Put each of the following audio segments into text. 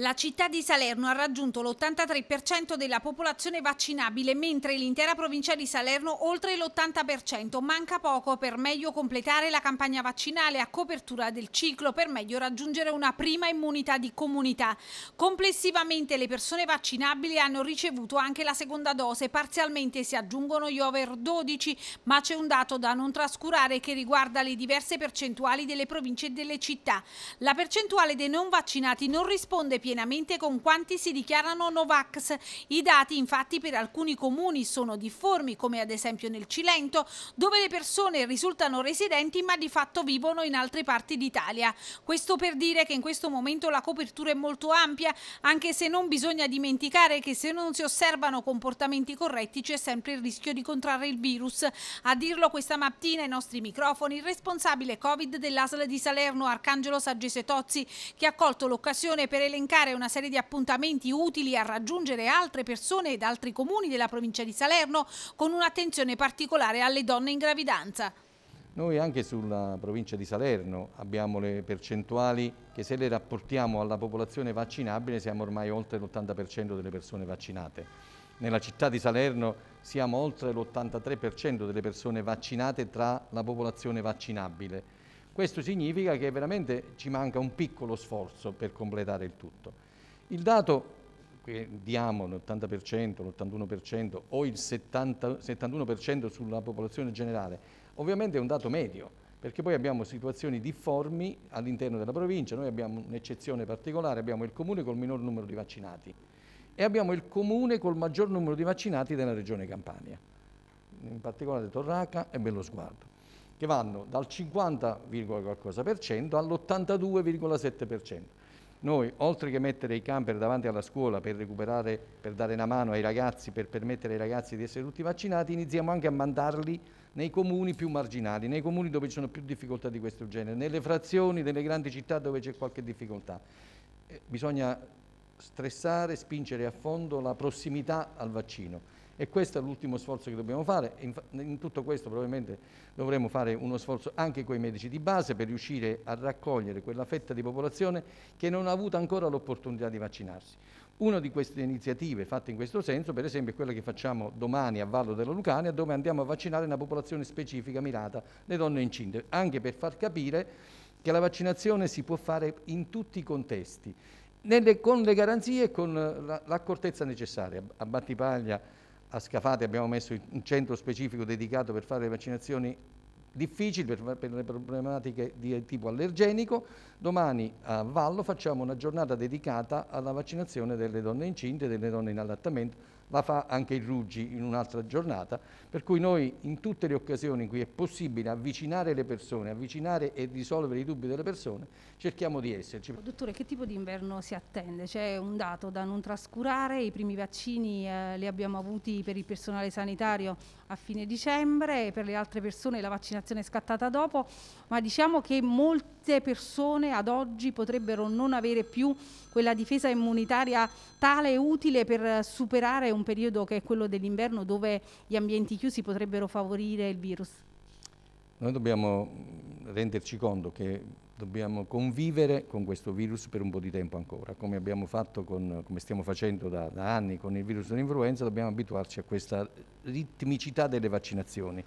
La città di Salerno ha raggiunto l'83% della popolazione vaccinabile, mentre l'intera provincia di Salerno oltre l'80%. Manca poco per meglio completare la campagna vaccinale a copertura del ciclo, per meglio raggiungere una prima immunità di comunità. Complessivamente le persone vaccinabili hanno ricevuto anche la seconda dose, parzialmente si aggiungono gli over 12, ma c'è un dato da non trascurare che riguarda le diverse percentuali delle province e delle città. La percentuale dei non vaccinati non risponde più pienamente con quanti si dichiarano Novax. I dati infatti per alcuni comuni sono difformi, come ad esempio nel Cilento, dove le persone risultano residenti ma di fatto vivono in altre parti d'Italia. Questo per dire che in questo momento la copertura è molto ampia, anche se non bisogna dimenticare che se non si osservano comportamenti corretti c'è sempre il rischio di contrarre il virus. A dirlo questa mattina ai nostri microfoni il responsabile Covid dell'ASL di Salerno, Arcangelo Saggese Tozzi, che ha colto l'occasione per elencare elencare una serie di appuntamenti utili a raggiungere altre persone ed altri comuni della provincia di Salerno con un'attenzione particolare alle donne in gravidanza. Noi anche sulla provincia di Salerno abbiamo le percentuali che se le rapportiamo alla popolazione vaccinabile siamo ormai oltre l'80% delle persone vaccinate. Nella città di Salerno siamo oltre l'83% delle persone vaccinate tra la popolazione vaccinabile questo significa che veramente ci manca un piccolo sforzo per completare il tutto. Il dato che diamo l'80%, l'81% o il 70, 71% sulla popolazione generale, ovviamente è un dato medio, perché poi abbiamo situazioni difformi all'interno della provincia, noi abbiamo un'eccezione particolare, abbiamo il comune col minor numero di vaccinati e abbiamo il comune col maggior numero di vaccinati della regione Campania, in particolare Torraca e Bello Sguardo che vanno dal 50, qualcosa per cento all'82,7 per cento. Noi, oltre che mettere i camper davanti alla scuola per recuperare, per dare una mano ai ragazzi, per permettere ai ragazzi di essere tutti vaccinati, iniziamo anche a mandarli nei comuni più marginali, nei comuni dove ci sono più difficoltà di questo genere, nelle frazioni delle grandi città dove c'è qualche difficoltà. Eh, bisogna stressare, spingere a fondo la prossimità al vaccino e questo è l'ultimo sforzo che dobbiamo fare. In, in tutto questo probabilmente dovremo fare uno sforzo anche con i medici di base per riuscire a raccogliere quella fetta di popolazione che non ha avuto ancora l'opportunità di vaccinarsi. Una di queste iniziative fatte in questo senso, per esempio, è quella che facciamo domani a Vallo della Lucania, dove andiamo a vaccinare una popolazione specifica mirata, le donne incinte, anche per far capire che la vaccinazione si può fare in tutti i contesti, nelle, con le garanzie e con l'accortezza necessaria. A Battipaglia a Scafati abbiamo messo un centro specifico dedicato per fare le vaccinazioni difficili per, per, le problematiche di tipo allergenico. Domani a Vallo facciamo una giornata dedicata alla vaccinazione delle donne incinte e delle donne in allattamento la fa anche il Ruggi in un'altra giornata, per cui noi in tutte le occasioni in cui è possibile avvicinare le persone, avvicinare e risolvere i dubbi delle persone, cerchiamo di esserci. Dottore, che tipo di inverno si attende? C'è un dato da non trascurare, i primi vaccini eh, li abbiamo avuti per il personale sanitario a fine dicembre, per le altre persone la vaccinazione è scattata dopo, ma diciamo che molte persone ad oggi potrebbero non avere più quella difesa immunitaria tale e utile per superare un un periodo che è quello dell'inverno dove gli ambienti chiusi potrebbero favorire il virus? Noi dobbiamo renderci conto che dobbiamo convivere con questo virus per un po' di tempo ancora, come abbiamo fatto, con, come stiamo facendo da, da anni con il virus dell'influenza, dobbiamo abituarci a questa ritmicità delle vaccinazioni.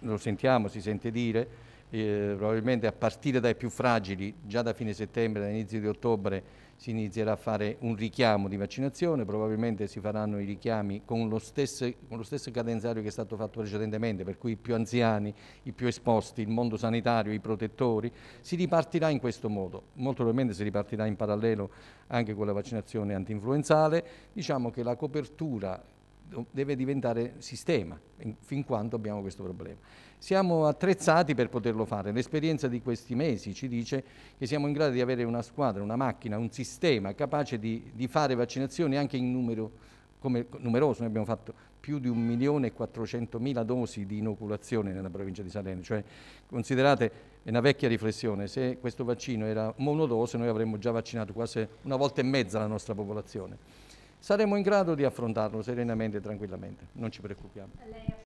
Lo sentiamo, si sente dire, eh, probabilmente a partire dai più fragili, già da fine settembre, da inizio di ottobre, si inizierà a fare un richiamo di vaccinazione, probabilmente si faranno i richiami con lo, stesso, con lo stesso cadenzario che è stato fatto precedentemente, per cui i più anziani, i più esposti, il mondo sanitario, i protettori, si ripartirà in questo modo. Molto probabilmente si ripartirà in parallelo anche con la vaccinazione antinfluenzale. Diciamo che la copertura deve diventare sistema, fin quando abbiamo questo problema. Siamo attrezzati per poterlo fare, l'esperienza di questi mesi ci dice che siamo in grado di avere una squadra, una macchina, un sistema capace di, di fare vaccinazioni anche in numero come, numeroso, noi abbiamo fatto più di 1.400.000 dosi di inoculazione nella provincia di Salerno, cioè considerate è una vecchia riflessione, se questo vaccino era monodose noi avremmo già vaccinato quasi una volta e mezza la nostra popolazione saremo in grado di affrontarlo serenamente e tranquillamente, non ci preoccupiamo.